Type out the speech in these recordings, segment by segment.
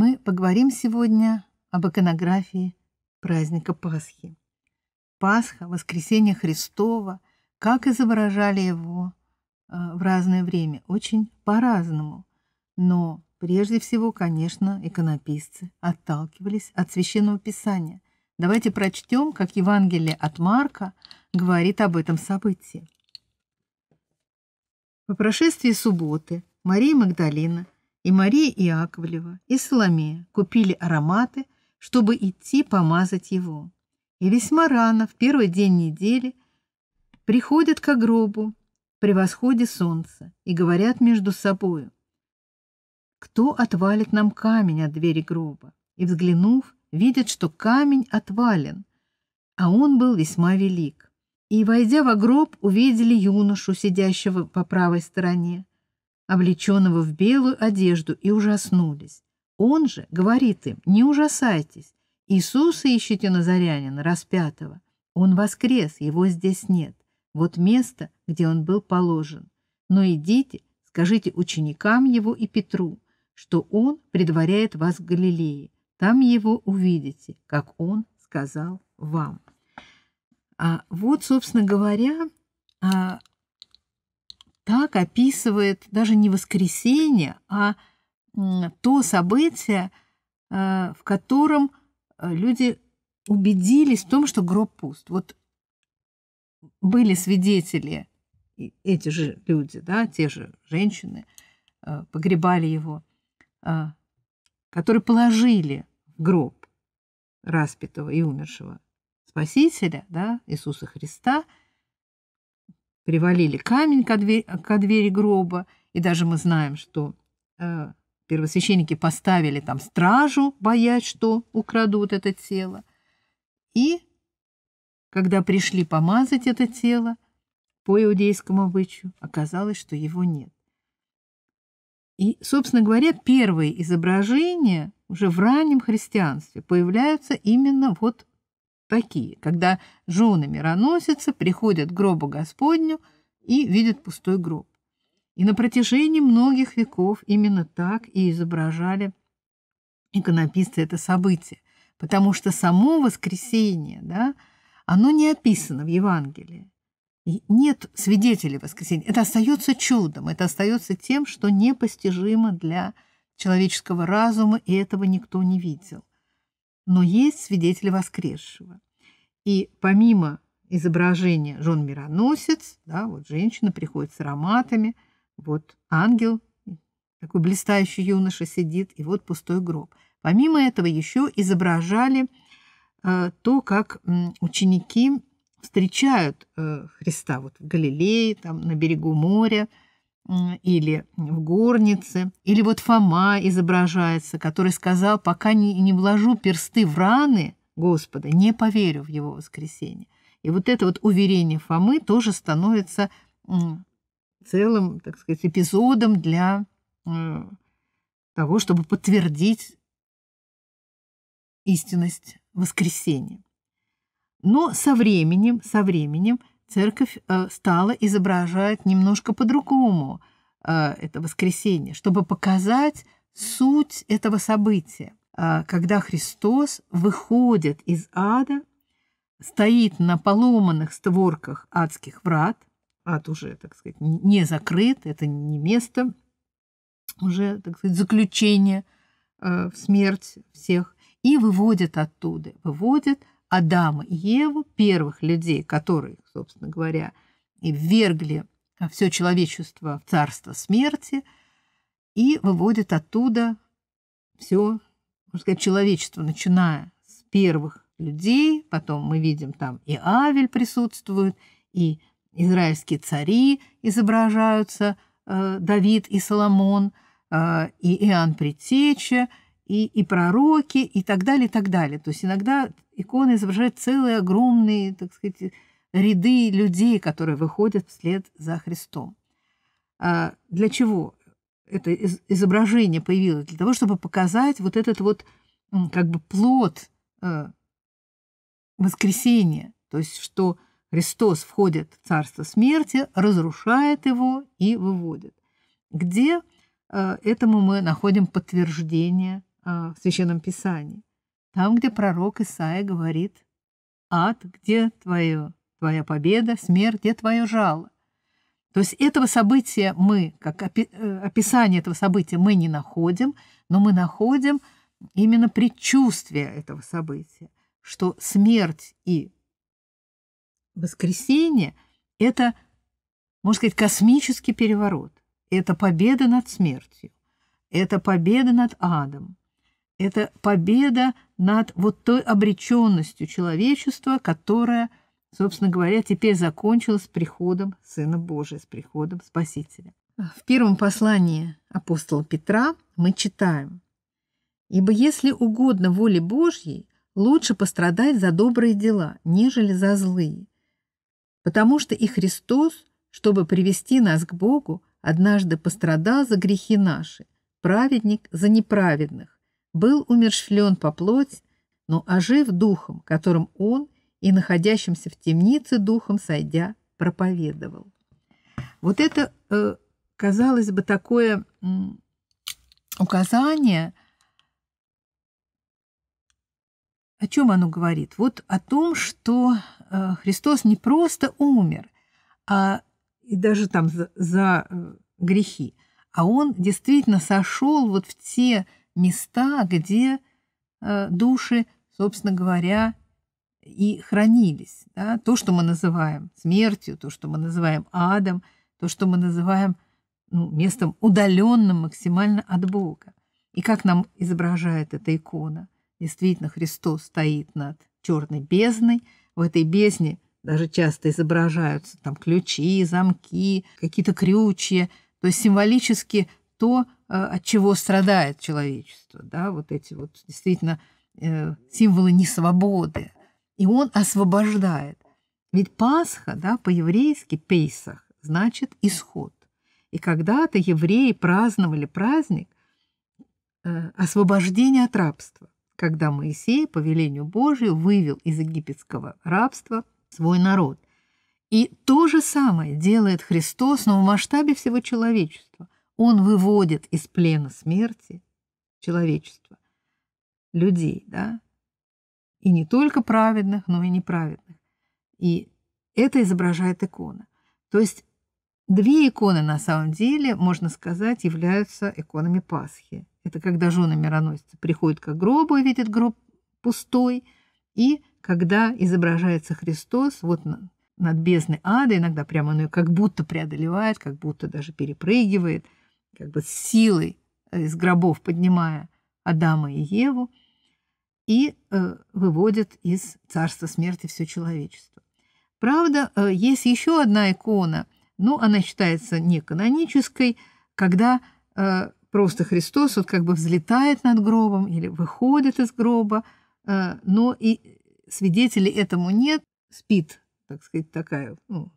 мы поговорим сегодня об иконографии праздника Пасхи. Пасха, воскресение Христова, как изображали его э, в разное время, очень по-разному. Но прежде всего, конечно, иконописцы отталкивались от священного писания. Давайте прочтем, как Евангелие от Марка говорит об этом событии. По прошествии субботы Мария Магдалина – и Мария Иаковлева, и Соломея купили ароматы, чтобы идти помазать его. И весьма рано, в первый день недели, приходят к гробу при восходе солнца и говорят между собою, кто отвалит нам камень от двери гроба. И, взглянув, видят, что камень отвален, а он был весьма велик. И, войдя во гроб, увидели юношу, сидящего по правой стороне, облеченного в белую одежду, и ужаснулись. Он же говорит им, не ужасайтесь, Иисуса ищите Назарянина, распятого. Он воскрес, его здесь нет. Вот место, где он был положен. Но идите, скажите ученикам его и Петру, что он предваряет вас в Галилее. Там его увидите, как он сказал вам. А вот, собственно говоря, а, так описывает даже не воскресенье, а то событие, э, в котором э, люди убедились в том, что гроб пуст. Вот были свидетели, эти же люди, да, те же женщины, э, погребали его, которые положили в гроб распятого и умершего Спасителя, да, Иисуса Христа – привалили камень ко двери, ко двери гроба, и даже мы знаем, что э, первосвященники поставили там стражу, боясь, что украдут это тело. И когда пришли помазать это тело, по иудейскому обычаю, оказалось, что его нет. И, собственно говоря, первые изображения уже в раннем христианстве появляются именно вот такие, когда жены мироносицы приходят к гробу Господню и видят пустой гроб. И на протяжении многих веков именно так и изображали иконописцы это событие, потому что само воскресение, да, оно не описано в Евангелии. И нет свидетелей воскресения. Это остается чудом, это остается тем, что непостижимо для человеческого разума, и этого никто не видел но есть свидетели воскресшего. И помимо изображения жен-мироносец, да, вот женщина приходит с ароматами, вот ангел, такой блистающий юноша сидит, и вот пустой гроб. Помимо этого еще изображали э, то, как э, ученики встречают э, Христа вот в Галилее, там на берегу моря, или в горнице, или вот Фома изображается, который сказал, пока не, не вложу персты в раны Господа, не поверю в его воскресение. И вот это вот уверение Фомы тоже становится целым, так сказать, эпизодом для э, того, чтобы подтвердить истинность воскресения. Но со временем, со временем – церковь э, стала изображать немножко по-другому э, это воскресенье, чтобы показать суть этого события, э, когда Христос выходит из ада, стоит на поломанных створках адских врат, ад уже, так сказать, не закрыт, это не место уже, так сказать, заключение в смерть всех, и выводит оттуда, выводит оттуда Адама и Еву, первых людей, которые, собственно говоря, и ввергли а, все человечество в царство смерти, и выводит оттуда все, можно сказать, человечество, начиная с первых людей, потом мы видим там и Авель присутствует, и израильские цари изображаются, э, Давид и Соломон, э, и Иоанн Притеча, и, и пророки, и так далее, и так далее. То есть иногда Иконы изображают целые огромные, так сказать, ряды людей, которые выходят вслед за Христом. А для чего это изображение появилось? Для того, чтобы показать вот этот вот как бы плод э, воскресения, то есть что Христос входит в царство смерти, разрушает его и выводит. Где э, этому мы находим подтверждение э, в Священном Писании? там, где пророк Исаия говорит, «Ад, где твое, твоя победа, смерть, где твое жало?» То есть этого события мы, как опи э, описание этого события мы не находим, но мы находим именно предчувствие этого события, что смерть и воскресение – это, можно сказать, космический переворот, это победа над смертью, это победа над адом, это победа над вот той обреченностью человечества, которая, собственно говоря, теперь закончилась с приходом Сына Божия, с приходом Спасителя. В первом послании апостола Петра мы читаем «Ибо если угодно воле Божьей, лучше пострадать за добрые дела, нежели за злые, потому что и Христос, чтобы привести нас к Богу, однажды пострадал за грехи наши, праведник за неправедных, был умерщвлен по плоть, но ожив духом, которым он и находящимся в темнице духом сойдя проповедовал. Вот это, э, казалось бы, такое указание, о чем оно говорит? Вот о том, что э, Христос не просто умер, а и даже там за, за э, грехи, а он действительно сошел вот в те места, где э, души, собственно говоря, и хранились. Да? То, что мы называем смертью, то, что мы называем адом, то, что мы называем ну, местом удаленным максимально от Бога. И как нам изображает эта икона? Действительно, Христос стоит над черной бездной. В этой бездне даже часто изображаются там ключи, замки, какие-то крючья. То есть символически то, а, от чего страдает человечество, да, вот эти вот действительно э, символы несвободы. И он освобождает. Ведь Пасха, да, по-еврейски Пейсах, значит исход. И когда-то евреи праздновали праздник э, освобождения от рабства, когда Моисей по велению Божию вывел из египетского рабства свой народ. И то же самое делает Христос, но в масштабе всего человечества. Он выводит из плена смерти человечество, людей, да, и не только праведных, но и неправедных. И это изображает икона. То есть две иконы на самом деле, можно сказать, являются иконами Пасхи. Это когда жены мироносицы приходят к гробу и видят гроб пустой, и когда изображается Христос вот над бездной ада, иногда прямо он ее как будто преодолевает, как будто даже перепрыгивает – как бы силой э, из гробов поднимая Адама и Еву и э, выводит из царства смерти все человечество. Правда, э, есть еще одна икона, но она считается неканонической, когда э, просто Христос вот как бы взлетает над гробом или выходит из гроба, э, но и свидетелей этому нет, спит, так сказать, такая ну,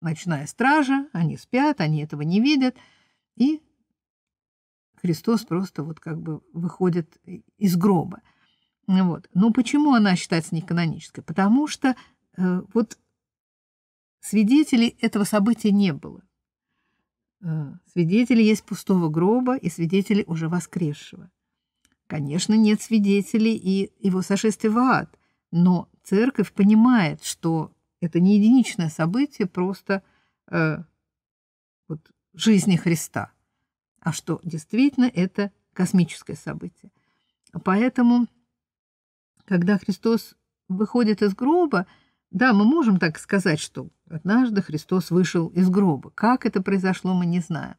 ночная стража, они спят, они этого не видят, и Христос просто вот как бы выходит из гроба. Вот. Но почему она считается неканонической? Потому что э, вот свидетелей этого события не было. Э, свидетели есть пустого гроба и свидетели уже воскресшего. Конечно, нет свидетелей и его сошествия в ад, но церковь понимает, что это не единичное событие просто э, вот, жизни Христа – а что действительно это космическое событие. Поэтому, когда Христос выходит из гроба, да, мы можем так сказать, что однажды Христос вышел из гроба. Как это произошло, мы не знаем.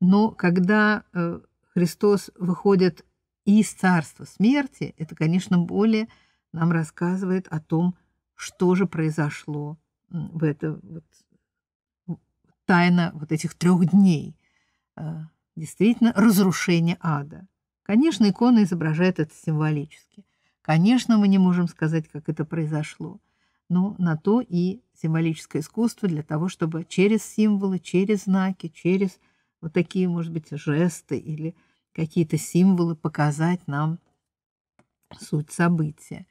Но когда э, Христос выходит из царства смерти, это, конечно, более нам рассказывает о том, что же произошло в это вот, тайна вот этих трех дней э, – Действительно, разрушение ада. Конечно, икона изображает это символически. Конечно, мы не можем сказать, как это произошло. Но на то и символическое искусство для того, чтобы через символы, через знаки, через вот такие, может быть, жесты или какие-то символы показать нам суть события.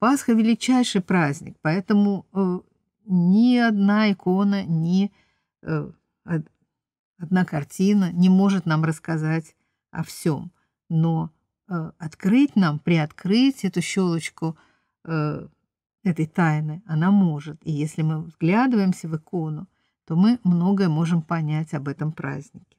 Пасха – величайший праздник, поэтому э, ни одна икона, ни э, Одна картина не может нам рассказать о всем, но э, открыть нам, приоткрыть эту щелочку э, этой тайны она может. И если мы вглядываемся в икону, то мы многое можем понять об этом празднике.